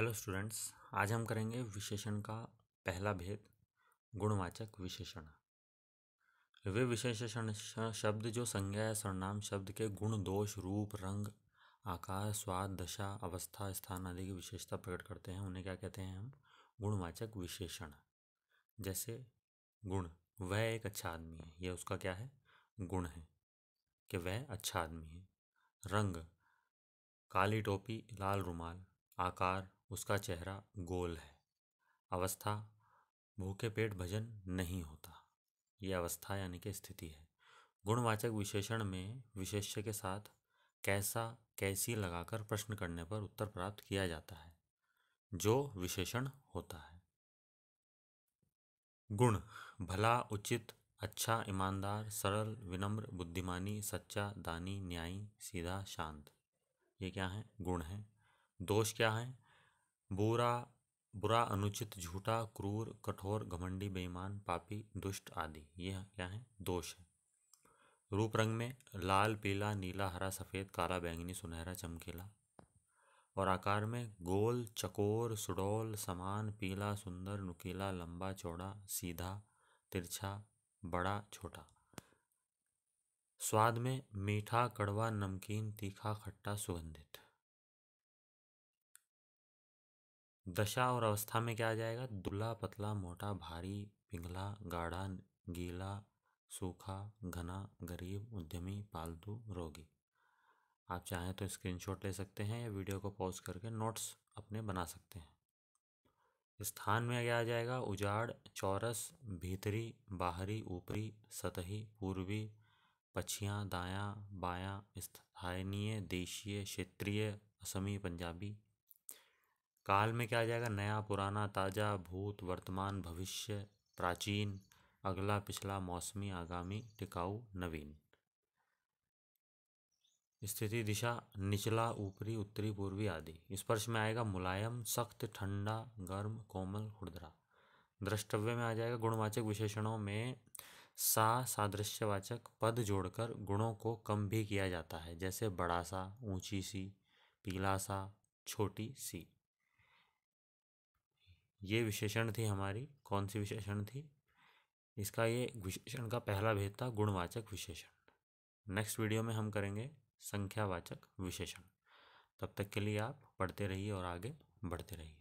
hello students आज हम करेंगे विशेषण का पहला भेद गुणवाचक विशेषण वे विशेषण शब्द जो संज्ञा या सरनाम शब्द के गुण दोष रूप रंग आकार स्वाद दशा अवस्था स्थान आदि की विशेषता प्रकट करते हैं उन्हें क्या कहते हैं हम गुणवाचक विशेषण जैसे गुण वह एक अच्छा आदमी है यह उसका क्या है गुण है कि वह अच्छा आदमी है रंग काली टोपी लाल रुमाल आकार उसका चेहरा गोल है अवस्था भूखे पेट भजन नहीं होता ये अवस्था यानी कि स्थिति है गुणवाचक विशेषण में विशेष्य के साथ कैसा कैसी लगाकर प्रश्न करने पर उत्तर प्राप्त किया जाता है जो विशेषण होता है गुण भला उचित अच्छा ईमानदार सरल विनम्र बुद्धिमानी सच्चा दानी न्यायी सीधा शांत ये क्या है गुण है दोष क्या है बुरा बुरा अनुचित झूठा क्रूर कठोर घमंडी बेईमान पापी दुष्ट आदि ये क्या है दोष है रूप रंग में लाल पीला नीला हरा सफ़ेद काला बैंगनी सुनहरा चमकीला और आकार में गोल चकोर सुडोल समान पीला सुंदर नुकीला लंबा चौड़ा सीधा तिरछा बड़ा छोटा स्वाद में मीठा कड़वा नमकीन तीखा खट्टा सुगंधित दशा और अवस्था में क्या आ जाएगा दुला पतला मोटा भारी पिघला गाढ़ा गीला सूखा घना गरीब उद्यमी पालतू रोगी आप चाहें तो स्क्रीनशॉट ले सकते हैं या वीडियो को पॉज करके नोट्स अपने बना सकते हैं स्थान में क्या आ जाएगा उजाड़ चौरस भीतरी बाहरी ऊपरी सतही पूर्वी पछियाँ दायाँ बायाँ स्थानीय देशीय क्षेत्रीय असमी पंजाबी काल में क्या आ जाएगा नया पुराना ताज़ा भूत वर्तमान भविष्य प्राचीन अगला पिछला मौसमी आगामी टिकाऊ नवीन स्थिति दिशा निचला ऊपरी उत्तरी पूर्वी आदि स्पर्श में आएगा मुलायम सख्त ठंडा गर्म कोमल खुरदरा द्रष्टव्य में आ जाएगा गुणवाचक विशेषणों में सा सादृश्यवाचक पद जोड़कर गुणों को कम भी किया जाता है जैसे बड़ा सा ऊंची सी पीला सा छोटी सी ये विशेषण थी हमारी कौन सी विशेषण थी इसका ये विशेषण का पहला भेद था गुणवाचक विशेषण नेक्स्ट वीडियो में हम करेंगे संख्यावाचक विशेषण तब तक के लिए आप पढ़ते रहिए और आगे बढ़ते रहिए